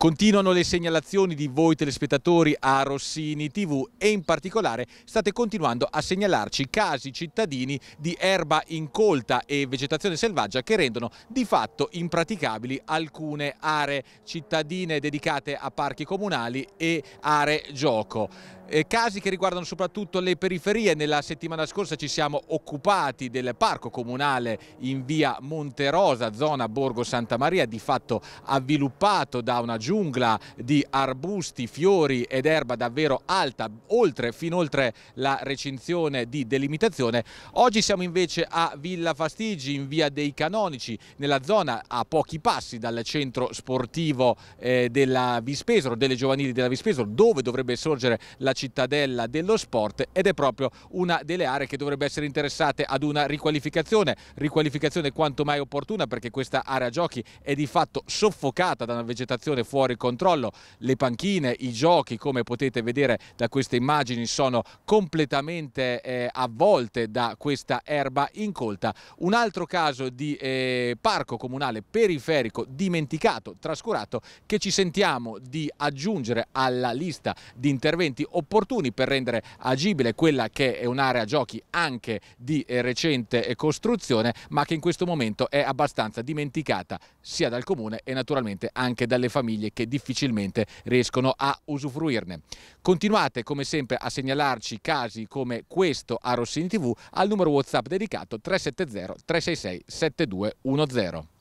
Continuano le segnalazioni di voi telespettatori a Rossini TV e in particolare state continuando a segnalarci casi cittadini di erba incolta e vegetazione selvaggia che rendono di fatto impraticabili alcune aree cittadine dedicate a parchi comunali e aree gioco eh, casi che riguardano soprattutto le periferie. Nella settimana scorsa ci siamo occupati del parco comunale in via Monterosa, zona Borgo Santa Maria, di fatto avviluppato da una giungla di arbusti, fiori ed erba davvero alta, oltre, fin oltre la recinzione di delimitazione. Oggi siamo invece a Villa Fastigi, in via dei Canonici, nella zona a pochi passi dal centro sportivo eh, della Vispesoro, delle giovanili della Vispesoro, dove dovrebbe sorgere la cittadella dello sport ed è proprio una delle aree che dovrebbe essere interessate ad una riqualificazione, riqualificazione quanto mai opportuna perché questa area giochi è di fatto soffocata da una vegetazione fuori controllo, le panchine, i giochi come potete vedere da queste immagini sono completamente eh, avvolte da questa erba incolta. Un altro caso di eh, parco comunale periferico dimenticato, trascurato, che ci sentiamo di aggiungere alla lista di interventi opportuni opportuni per rendere agibile quella che è un'area giochi anche di eh, recente eh, costruzione ma che in questo momento è abbastanza dimenticata sia dal comune e naturalmente anche dalle famiglie che difficilmente riescono a usufruirne. Continuate come sempre a segnalarci casi come questo a Rossini TV al numero WhatsApp dedicato 370 366 7210.